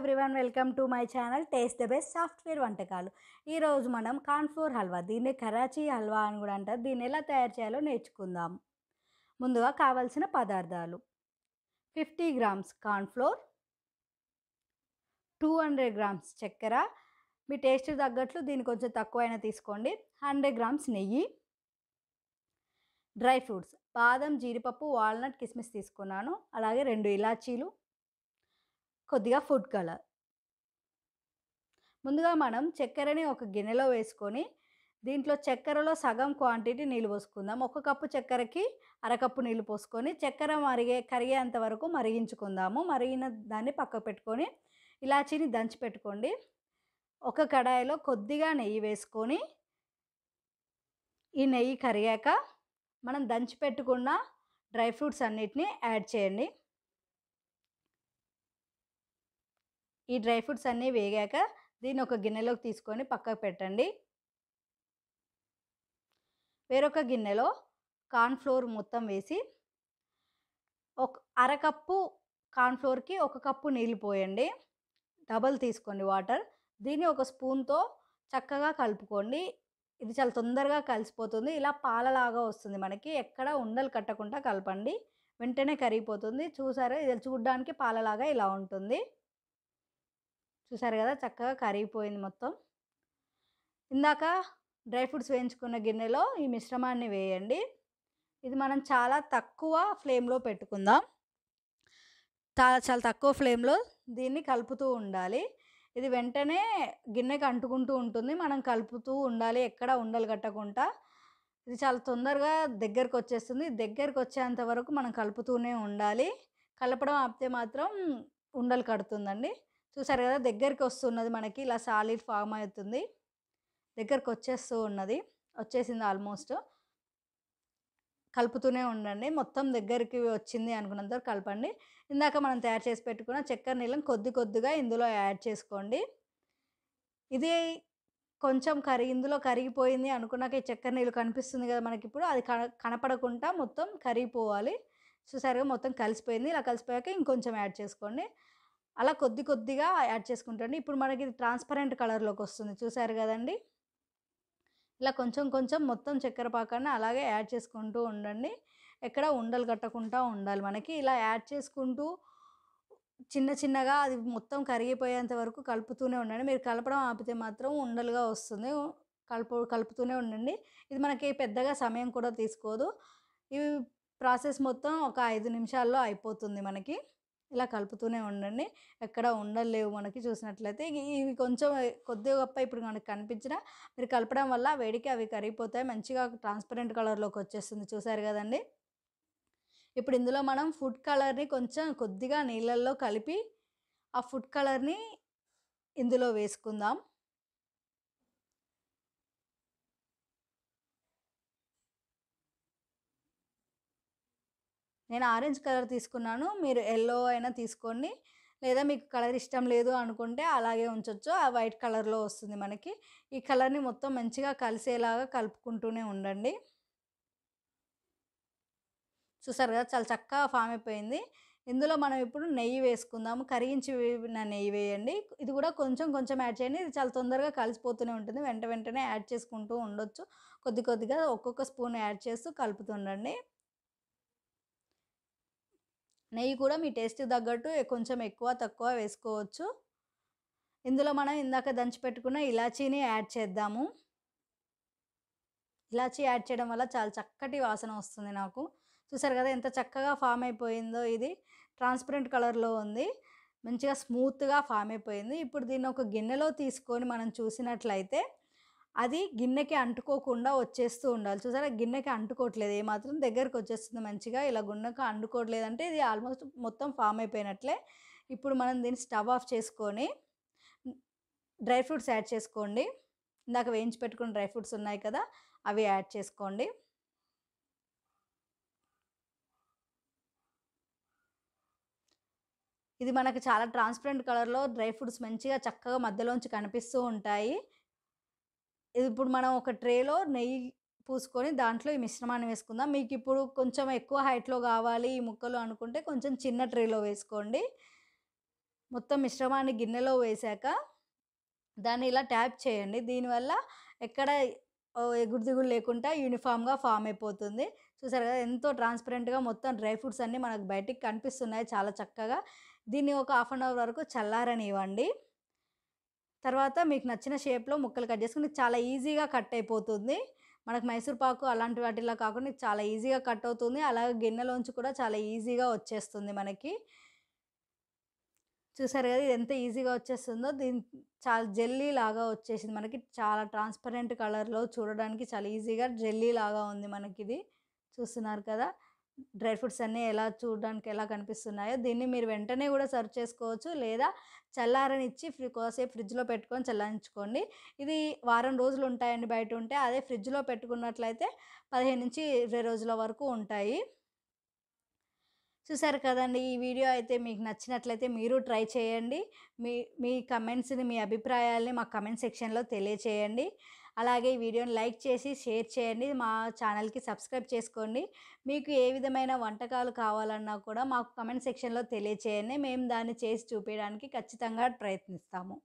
everyone welcome to my channel taste the best software వంటకాలు ఈరోజు మనం కాన్ఫ్లోర్ హల్వా దీన్ని కరాచీ హల్వా అని కూడా అంటారు దీన్ని ఎలా తయారు చేయాలో నేర్చుకుందాం ముందుగా కావలసిన పదార్థాలు fifty grams cornflour two hundred grams చక్కెర మీ టేస్ట్ తగ్గట్లు దీన్ని కొంచెం తక్కువైనా తీసుకోండి హండ్రెడ్ గ్రామ్స్ నెయ్యి డ్రై ఫ్రూట్స్ బాదం జీడిపప్పు వాల్నట్ కిస్మిస్ తీసుకున్నాను అలాగే రెండు ఇలాచీలు కొద్దిగా ఫుడ్ కలర్ ముందుగా మనం చక్కెరని ఒక గిన్నెలో వేసుకొని దీంట్లో చక్కెరలో సగం క్వాంటిటీ నీళ్ళు పోసుకుందాం ఒక కప్పు చక్కెరకి అరకప్పు నీళ్ళు పోసుకొని చక్కెర మరిగే కరిగేంత వరకు మరిగించుకుందాము మరిగిన దాన్ని పక్క పెట్టుకొని ఇలాచీని దంచి పెట్టుకోండి ఒక కడాయిలో కొద్దిగా నెయ్యి వేసుకొని ఈ నెయ్యి కరిగాక మనం దంచి పెట్టుకున్న డ్రై ఫ్రూట్స్ అన్నిటిని యాడ్ చేయండి ఈ డ్రై ఫ్రూట్స్ అన్నీ వేగాక దీన్ని ఒక గిన్నెలోకి తీసుకొని పక్కకు పెట్టండి వేరొక గిన్నెలో కార్న్ఫ్లోర్ మొత్తం వేసి ఒక అరకప్పు కార్న్ఫ్లోర్కి ఒక కప్పు నీళ్ళు పోయండి డబల్ తీసుకోండి వాటర్ దీన్ని ఒక స్పూన్తో చక్కగా కలుపుకోండి ఇది చాలా తొందరగా కలిసిపోతుంది ఇలా పాలలాగా వస్తుంది మనకి ఎక్కడ ఉండలు కట్టకుండా కలపండి వెంటనే కరిగిపోతుంది చూసారా ఇది చూడడానికి పాలలాగా ఇలా ఉంటుంది చూసారు కదా చక్కగా కరిగిపోయింది మొత్తం ఇందాక డ్రై ఫ్రూట్స్ వేయించుకున్న గిన్నెలో ఈ మిశ్రమాన్ని వేయండి ఇది మనం చాలా తక్కువ ఫ్లేమ్లో పెట్టుకుందాం చాలా చాలా తక్కువ ఫ్లేమ్లో దీన్ని కలుపుతూ ఉండాలి ఇది వెంటనే గిన్నెకి అంటుకుంటూ ఉంటుంది మనం కలుపుతూ ఉండాలి ఎక్కడ ఉండలు కట్టకుండా ఇది చాలా తొందరగా దగ్గరకు వచ్చేస్తుంది దగ్గరకు వచ్చేంత వరకు మనం కలుపుతూనే ఉండాలి కలపడం ఆపితే మాత్రం ఉండలు కడుతుందండి చూసారు కదా దగ్గరికి వస్తున్నది మనకి ఇలా సాలిడ్ ఫామ్ అవుతుంది దగ్గరకు వచ్చేస్తూ ఉన్నది వచ్చేసింది ఆల్మోస్ట్ కలుపుతూనే ఉండండి మొత్తం దగ్గరికి వచ్చింది అనుకున్నంత కలపండి ఇందాక మనం తయారు చేసి పెట్టుకున్న చక్కెర నీళ్ళని కొద్ది కొద్దిగా ఇందులో యాడ్ చేసుకోండి ఇది కొంచెం కరి ఇందులో కరిగిపోయింది అనుకున్నాక ఈ చక్కెర నీళ్ళు కనిపిస్తుంది కదా మనకి ఇప్పుడు అది కనపడకుండా మొత్తం కరిగిపోవాలి చూసారుగా మొత్తం కలిసిపోయింది ఇలా కలిసిపోయాక ఇంకొంచెం యాడ్ చేసుకోండి అలా కొద్ది కొద్దిగా యాడ్ చేసుకుంటండి ఇప్పుడు మనకి ఇది ట్రాన్స్పరెంట్ కలర్లోకి వస్తుంది చూసారు కదండి ఇలా కొంచెం కొంచెం మొత్తం చక్కెర పాకాన్ని అలాగే యాడ్ చేసుకుంటూ ఉండండి ఎక్కడ ఉండలు కట్టకుండా ఉండాలి మనకి ఇలా యాడ్ చేసుకుంటూ చిన్న చిన్నగా అది మొత్తం కరిగిపోయేంత వరకు కలుపుతూనే ఉండండి మీరు కలపడం ఆపితే మాత్రం ఉండలుగా వస్తుంది కలుపు కలుపుతూనే ఉండండి ఇది మనకి పెద్దగా సమయం కూడా తీసుకోదు ఇవి ప్రాసెస్ మొత్తం ఒక ఐదు నిమిషాల్లో అయిపోతుంది మనకి ఇలా కలుపుతూనే ఉండండి ఎక్కడ ఉండలేవు మనకి చూసినట్లయితే ఇవి కొంచెం కొద్దిగా గొప్ప ఇప్పుడు మనకి కనిపించిన మీరు కలపడం వల్ల వేడికి అవి కరిగిపోతాయి మంచిగా ట్రాన్స్పరెంట్ కలర్లోకి వచ్చేస్తుంది చూసారు కదండి ఇప్పుడు ఇందులో మనం ఫుడ్ కలర్ని కొంచెం కొద్దిగా నీళ్ళల్లో కలిపి ఆ ఫుడ్ కలర్ని ఇందులో వేసుకుందాం నేను ఆరెంజ్ కలర్ తీసుకున్నాను మీరు ఎల్లో అయినా తీసుకోండి లేదా మీకు కలర్ ఇష్టం లేదు అనుకుంటే అలాగే ఉంచవచ్చు ఆ వైట్ కలర్లో వస్తుంది మనకి ఈ కలర్ని మొత్తం మంచిగా కలిసేలాగా కలుపుకుంటూనే ఉండండి చూసారు కదా చాలా చక్కగా ఫామ్ అయిపోయింది ఇందులో మనం ఇప్పుడు నెయ్యి వేసుకుందాము కరిగించి నెయ్యి వేయండి ఇది కూడా కొంచెం కొంచెం యాడ్ చేయండి ఇది చాలా తొందరగా కలిసిపోతూనే ఉంటుంది వెంట వెంటనే యాడ్ చేసుకుంటూ ఉండొచ్చు కొద్ది కొద్దిగా ఒక్కొక్క స్పూన్ యాడ్ చేస్తూ కలుపుతుండండి నెయ్యి కూడా మీ టేస్ట్ తగ్గట్టు కొంచెం ఎక్కువ తక్కువ వేసుకోవచ్చు ఇందులో మనం ఇందాక దంచి పెట్టుకున్న ఇలాచీని యాడ్ చేద్దాము ఇలాచీ యాడ్ చేయడం వల్ల చాలా చక్కటి వాసన వస్తుంది నాకు చూసారు కదా ఎంత చక్కగా ఫామ్ అయిపోయిందో ఇది ట్రాన్స్పరెంట్ కలర్లో ఉంది మంచిగా స్మూత్గా ఫామ్ అయిపోయింది ఇప్పుడు దీన్ని ఒక గిన్నెలో తీసుకొని మనం చూసినట్లయితే అది గిన్నెకి అంటుకోకుండా వచ్చేస్తూ ఉండాలి చూసారా గిన్నెకి అంటుకోవట్లేదు ఏమాత్రం దగ్గరకు వచ్చేస్తుంది మంచిగా ఇలా గున్నక అంటుకోవట్లేదు అంటే ఇది ఆల్మోస్ట్ మొత్తం ఫామ్ అయిపోయినట్లే ఇప్పుడు మనం దీన్ని స్టవ్ ఆఫ్ చేసుకొని డ్రై ఫ్రూట్స్ యాడ్ చేసుకోండి ఇందాక వేయించి పెట్టుకున్న డ్రై ఫ్రూట్స్ ఉన్నాయి కదా అవి యాడ్ చేసుకోండి ఇది మనకు చాలా ట్రాన్స్పరెంట్ కలర్లో డ్రై ఫ్రూట్స్ మంచిగా చక్కగా మధ్యలోంచి కనిపిస్తూ ఉంటాయి ఇప్పుడు మనం ఒక ట్రేలో నెయ్యి పూసుకొని దాంట్లో ఈ మిశ్రమాన్ని వేసుకుందాం మీకు ఇప్పుడు కొంచెం ఎక్కువ హైట్లో కావాలి ఈ ముక్కలు అనుకుంటే కొంచెం చిన్న ట్రేలో వేసుకోండి మొత్తం మిశ్రమాన్ని గిన్నెలో వేశాక దాన్ని ఇలా ట్యాప్ చేయండి దీనివల్ల ఎక్కడ ఎగుడు లేకుండా యూనిఫామ్గా ఫామ్ అయిపోతుంది చూసారు కదా ఎంతో ట్రాన్స్పరెంట్గా మొత్తం డ్రై ఫ్రూట్స్ అన్నీ మనకు బయటికి కనిపిస్తున్నాయి చాలా చక్కగా దీన్ని ఒక హాఫ్ అన్ అవర్ వరకు చల్లారని ఇవ్వండి తర్వాత మీకు నచ్చిన షేప్లో ముక్కలు కట్ చేసుకుని చాలా ఈజీగా కట్ అయిపోతుంది మనకు మైసూర్పాకు అలాంటి వాటిలా కాకుండా చాలా ఈజీగా కట్ అవుతుంది అలాగే గిన్నెలోంచి కూడా చాలా ఈజీగా వచ్చేస్తుంది మనకి చూసారు కదా ఇది ఎంత ఈజీగా వచ్చేస్తుందో దీని చాలా జెల్లీ లాగా వచ్చేసింది మనకి చాలా ట్రాన్స్పరెంట్ కలర్లో చూడడానికి చాలా ఈజీగా జెల్లీ లాగా ఉంది మనకి ఇది చూస్తున్నారు కదా డ్రై ఫ్రూట్స్ అన్నీ ఎలా చూడడానికి ఎలా కనిపిస్తున్నాయో దీన్ని మీరు వెంటనే కూడా సర్వ్ చేసుకోవచ్చు లేదా చల్లారనిచ్చి ఫ్రీ కోసేపు ఫ్రిడ్జ్లో పెట్టుకొని చల్లారించుకోండి ఇది వారం రోజులు ఉంటాయండి బయట ఉంటే అదే ఫ్రిడ్జ్లో పెట్టుకున్నట్లయితే పదిహేను నుంచి ఇరవై రోజుల వరకు ఉంటాయి చూసారు కదండి ఈ వీడియో అయితే మీకు నచ్చినట్లయితే మీరు ట్రై చేయండి మీ మీ కమెంట్స్ని మీ అభిప్రాయాల్ని మా కమెంట్ సెక్షన్లో తెలియచేయండి అలాగే ఈ వీడియోని లైక్ చేసి షేర్ చేయండి మా ఛానల్కి సబ్స్క్రైబ్ చేసుకోండి మీకు ఏ విధమైన వంటకాలు కావాలన్నా కూడా మాకు కమెంట్ సెక్షన్లో తెలియచేయండి మేము దాన్ని చేసి చూపించడానికి ఖచ్చితంగా ప్రయత్నిస్తాము